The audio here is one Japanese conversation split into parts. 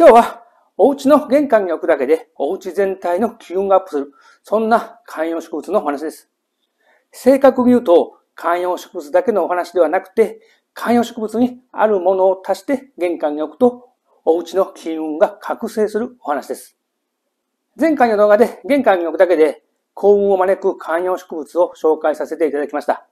今日はお家の玄関に置くだけでお家全体の気運がアップする、そんな観葉植物のお話です。正確に言うと、観葉植物だけのお話ではなくて、観葉植物にあるものを足して玄関に置くと、お家の金運が覚醒するお話です。前回の動画で玄関に置くだけで幸運を招く観葉植物を紹介させていただきました。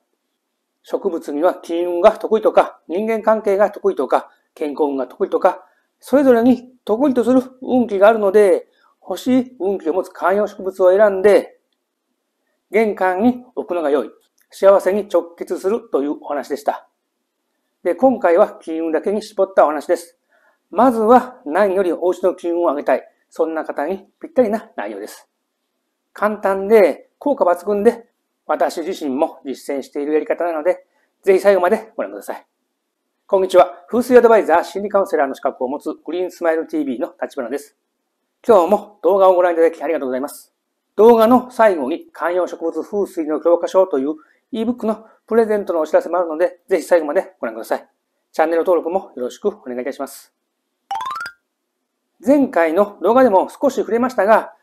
植物には金運が得意とか、人間関係が得意とか、健康運が得意とか、それぞれに得意とする運気があるので、欲しい運気を持つ観葉植物を選んで、玄関に置くのが良い。幸せに直結するというお話でした。で、今回は金運だけに絞ったお話です。まずは何よりお家の金運を上げたい。そんな方にぴったりな内容です。簡単で効果抜群で私自身も実践しているやり方なので、ぜひ最後までご覧ください。こんにちは。風水アドバイザー心理カウンセラーの資格を持つグリーンスマイル TV の立花です。今日も動画をご覧いただきありがとうございます。動画の最後に観葉植物風水の教科書という ebook のプレゼントのお知らせもあるので、ぜひ最後までご覧ください。チャンネル登録もよろしくお願いいたします。前回の動画でも少し触れましたが、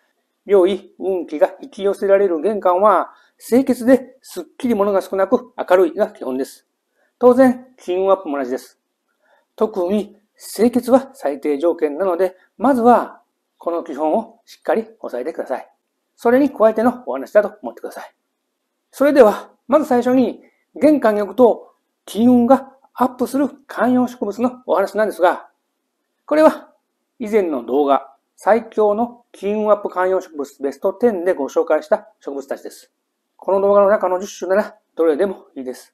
良い運気が引き寄せられる玄関は、清潔ですっきり物が少なく明るいが基本です。当然、金運アップも同じです。特に清潔は最低条件なので、まずはこの基本をしっかり押さえてください。それに加えてのお話だと思ってください。それでは、まず最初に玄関に置くと金運がアップする観葉植物のお話なんですが、これは以前の動画、最強の金運アップ観葉植物ベスト10でご紹介した植物たちです。この動画の中の10種ならどれでもいいです。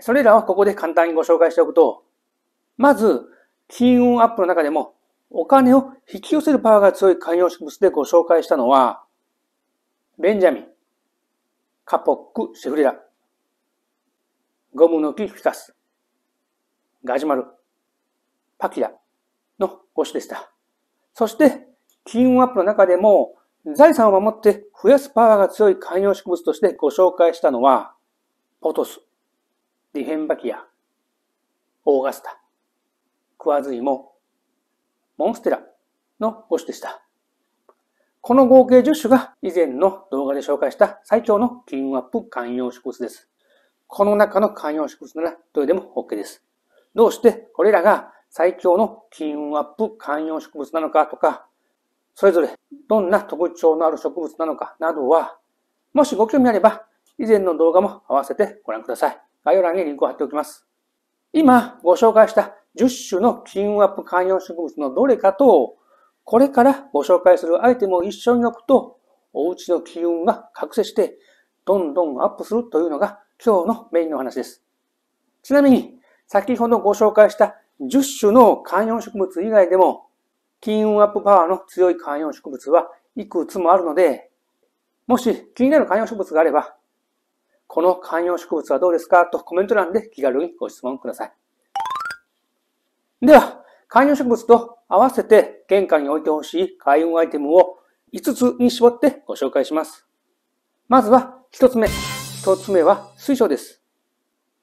それらはここで簡単にご紹介しておくと、まず、金運アップの中でも、お金を引き寄せるパワーが強い観葉植物でご紹介したのは、ベンジャミン、カポック、シフリラ、ゴムの木、フィカス、ガジュマル、パキラの5種でした。そして、金運アップの中でも、財産を守って増やすパワーが強い観葉植物としてご紹介したのは、ポトス、ディフェンバキア、オーガスタ、クワズイモ、モンステラの5種でした。この合計10種が以前の動画で紹介した最強の金運アップ観葉植物です。この中の観葉植物ならどれでも OK です。どうしてこれらが最強の金運アップ観葉植物なのかとか、それぞれどんな特徴のある植物なのかなどは、もしご興味あれば以前の動画も合わせてご覧ください。概要欄にリンクを貼っておきます。今ご紹介した10種の金運アップ観葉植物のどれかと、これからご紹介するアイテムを一緒に置くと、お家の金運が覚醒して、どんどんアップするというのが今日のメインの話です。ちなみに、先ほどご紹介した10種の観葉植物以外でも、金運アップパワーの強い観葉植物はいくつもあるので、もし気になる観葉植物があれば、この観葉植物はどうですかとコメント欄で気軽にご質問ください。では、観葉植物と合わせて玄関に置いてほしい開運アイテムを5つに絞ってご紹介します。まずは1つ目。1つ目は水晶です。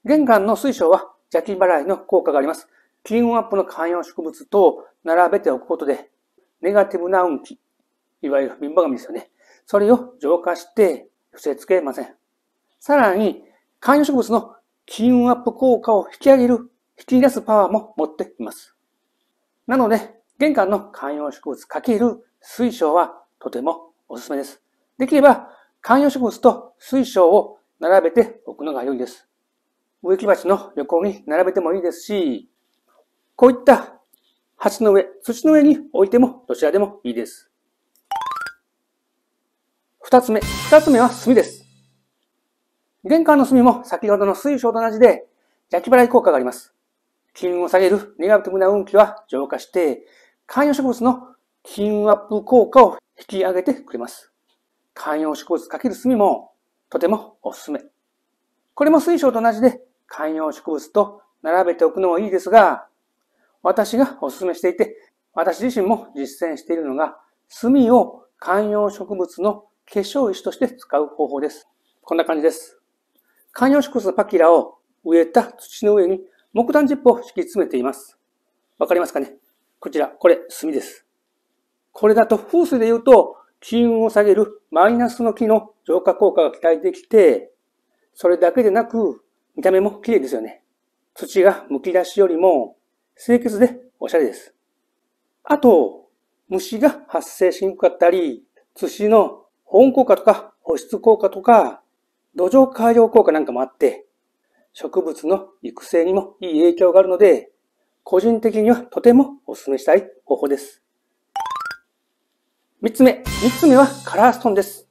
玄関の水晶は邪気払いの効果があります。金運アップの観葉植物と並べておくことで、ネガティブな運気、いわゆる貧乏神ですよね。それを浄化して、伏せつけません。さらに、観葉植物の金運アップ効果を引き上げる、引き出すパワーも持っています。なので、玄関の観葉植物かける水晶はとてもおすすめです。できれば、観葉植物と水晶を並べておくのが良いです。植木鉢の横に並べてもいいですし、こういった鉢の上、土の上に置いてもどちらでもいいです。二つ目。二つ目は炭です。玄関の隅も先ほどの水晶と同じで、焼き払い効果があります。金運を下げるネガティブな運気は浄化して、観葉植物の金運アップ効果を引き上げてくれます。観葉植物×炭もとてもおすすめ。これも水晶と同じで観葉植物と並べておくのはいいですが、私がおすすめしていて、私自身も実践しているのが、炭を観葉植物の化粧石として使う方法です。こんな感じです。観葉植物のパキラを植えた土の上に木炭チップを敷き詰めています。わかりますかねこちら、これ、炭です。これだと風水で言うと、金運を下げるマイナスの木の浄化効果が期待できて、それだけでなく、見た目も綺麗ですよね。土が剥き出しよりも清潔でおしゃれです。あと、虫が発生しにくかったり、土の保温効果とか保湿効果とか、土壌改良効果なんかもあって、植物の育成にもいい影響があるので、個人的にはとてもお勧めしたい方法です。三つ目。三つ目はカラーストーンです。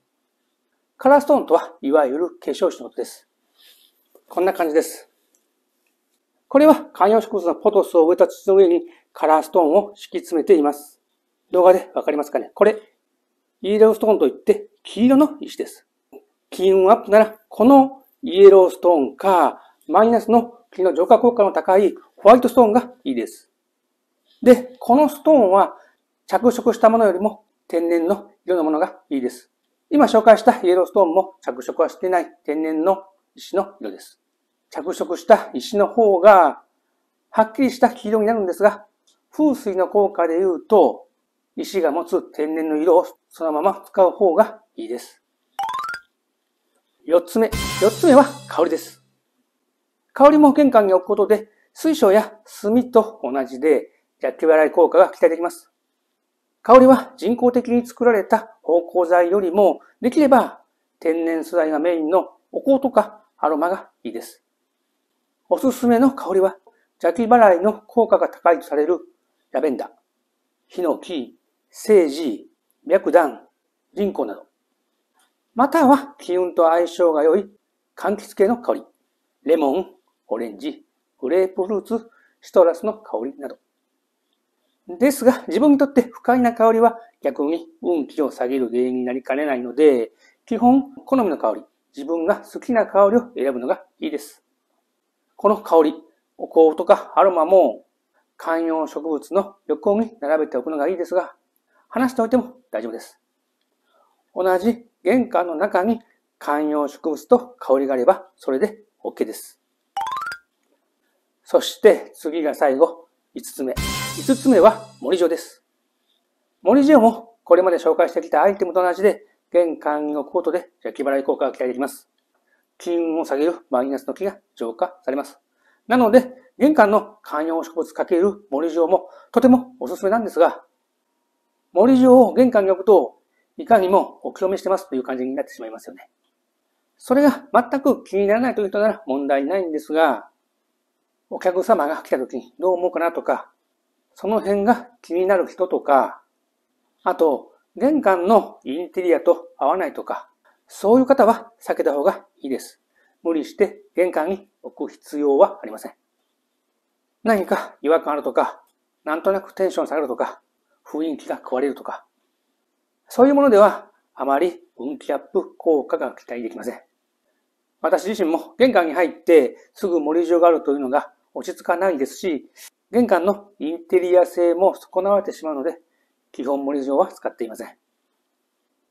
カラーストーンとは、いわゆる化粧紙のことです。こんな感じです。これは観葉植物のポトスを植えた土の上にカラーストーンを敷き詰めています。動画でわかりますかねこれ、イーロストーンといって黄色の石です。金運アップなら、このイエローストーンか、マイナスの木の浄化効果の高いホワイトストーンがいいです。で、このストーンは着色したものよりも天然の色のものがいいです。今紹介したイエローストーンも着色はしてない天然の石の色です。着色した石の方が、はっきりした黄色になるんですが、風水の効果で言うと、石が持つ天然の色をそのまま使う方がいいです。四つ目。四つ目は香りです。香りも玄関に置くことで、水晶や炭と同じで、ジ気払い効果が期待できます。香りは人工的に作られた芳香剤よりも、できれば天然素材がメインのお香とかアロマがいいです。おすすめの香りは、邪気払いの効果が高いとされるラベンダー、ヒノキ、セージ、脈檀、リンコなど。または気運と相性が良い柑橘系の香り、レモン、オレンジ、グレープフルーツ、シトラスの香りなど。ですが、自分にとって不快な香りは逆に運気を下げる原因になりかねないので、基本、好みの香り、自分が好きな香りを選ぶのがいいです。この香り、お香とかアロマも観葉植物の横に並べておくのがいいですが、話しておいても大丈夫です。同じ玄関の中に観葉植物と香りがあれば、それで OK です。そして次が最後、五つ目。五つ目は森塩です。森塩もこれまで紹介してきたアイテムと同じで、玄関のコートで焼き払い効果が期待できます。金運を下げるマイナスの気が浄化されます。なので、玄関の観葉植物かける森塩もとてもおすすめなんですが、森塩を玄関に置くといかにもお清めしてますという感じになってしまいますよね。それが全く気にならないという人なら問題ないんですが、お客様が来た時にどう思うかなとか、その辺が気になる人とか、あと、玄関のインテリアと合わないとか、そういう方は避けた方がいいです。無理して玄関に置く必要はありません。何か違和感あるとか、なんとなくテンション下がるとか、雰囲気が壊れるとか、そういうものでは、あまり運気アップ効果が期待できません。私自身も玄関に入ってすぐ森城があるというのが落ち着かないですし、玄関のインテリア性も損なわれてしまうので、基本森城は使っていません。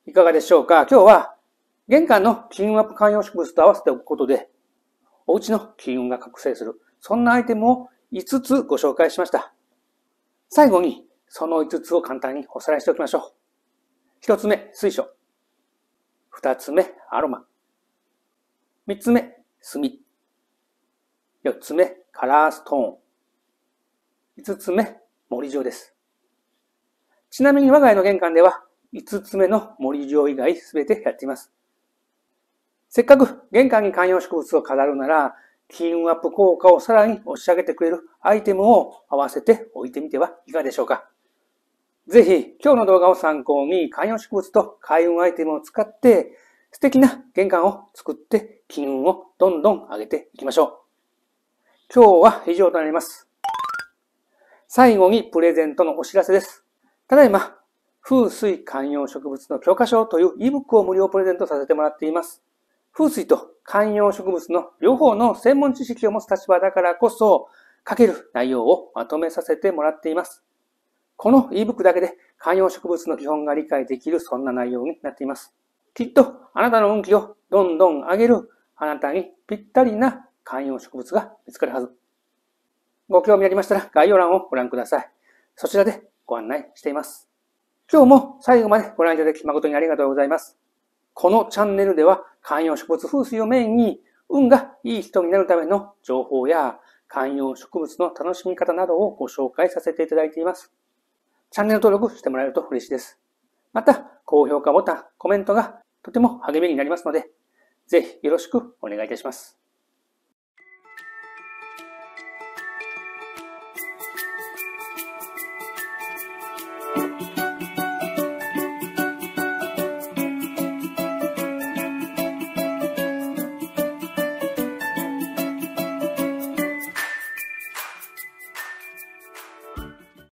いかがでしょうか今日は玄関の金運アップ観葉植物と合わせておくことで、お家の金運が覚醒する、そんなアイテムを5つご紹介しました。最後に、その5つを簡単におさらいしておきましょう。一つ目、水晶。二つ目、アロマ。三つ目、炭。四つ目、カラーストーン。五つ目、森状です。ちなみに我が家の玄関では、五つ目の森状以外すべてやっています。せっかく玄関に観葉植物を飾るなら、金運アップ効果をさらに押し上げてくれるアイテムを合わせて置いてみてはいかがでしょうか。ぜひ、今日の動画を参考に、観葉植物と開運アイテムを使って、素敵な玄関を作って、金運をどんどん上げていきましょう。今日は以上となります。最後にプレゼントのお知らせです。ただいま、風水観葉植物の教科書という ebook を無料プレゼントさせてもらっています。風水と観葉植物の両方の専門知識を持つ立場だからこそ、書ける内容をまとめさせてもらっています。この ebook だけで観葉植物の基本が理解できるそんな内容になっています。きっとあなたの運気をどんどん上げるあなたにぴったりな観葉植物が見つかるはず。ご興味ありましたら概要欄をご覧ください。そちらでご案内しています。今日も最後までご覧いただき誠にありがとうございます。このチャンネルでは観葉植物風水をメインに運がいい人になるための情報や観葉植物の楽しみ方などをご紹介させていただいています。チャンネル登録してもらえると嬉しいです。また、高評価ボタン、コメントがとても励みになりますので、ぜひよろしくお願いいたします。